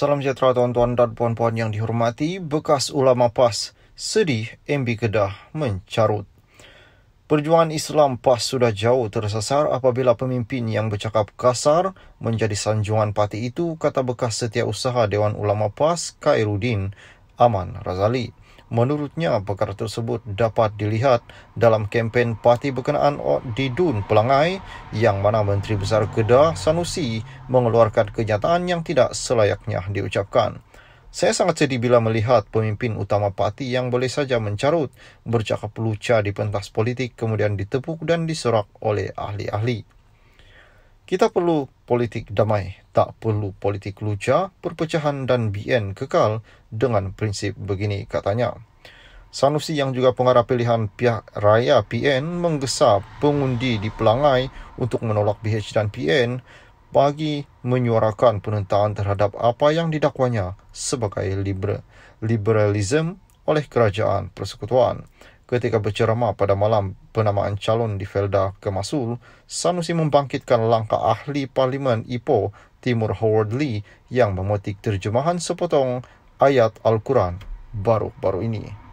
Salam sejahtera tuan-tuan dan puan-puan yang dihormati. Bekas ulama PAS sedih MB Kedah mencarut. Perjuangan Islam PAS sudah jauh tersasar apabila pemimpin yang bercakap kasar menjadi sanjungan parti itu, kata bekas setiausaha Dewan Ulama PAS Kairuddin Aman Razali. Menurutnya, perkara tersebut dapat dilihat dalam kempen parti berkenaan di Dun Pelangai yang mana Menteri Besar Kedah Sanusi mengeluarkan kenyataan yang tidak selayaknya diucapkan. Saya sangat sedih bila melihat pemimpin utama parti yang boleh saja mencarut, bercakap lucah di pentas politik kemudian ditepuk dan diserak oleh ahli-ahli. Kita perlu politik damai, tak perlu politik lucah, perpecahan dan BN kekal dengan prinsip begini katanya. Sanusi yang juga pengarah pilihan pihak raya PN menggesa pengundi di Pelangai untuk menolak BH dan PN bagi menyuarakan penentangan terhadap apa yang didakwanya sebagai liberalisme oleh kerajaan persekutuan. Ketika berceramah pada malam penamaan calon di Felda Kemasul, Sanusi membangkitkan langkah ahli Parlimen IPO Timur Howard Lee yang memetik terjemahan sepotong ayat Al-Quran baru-baru ini.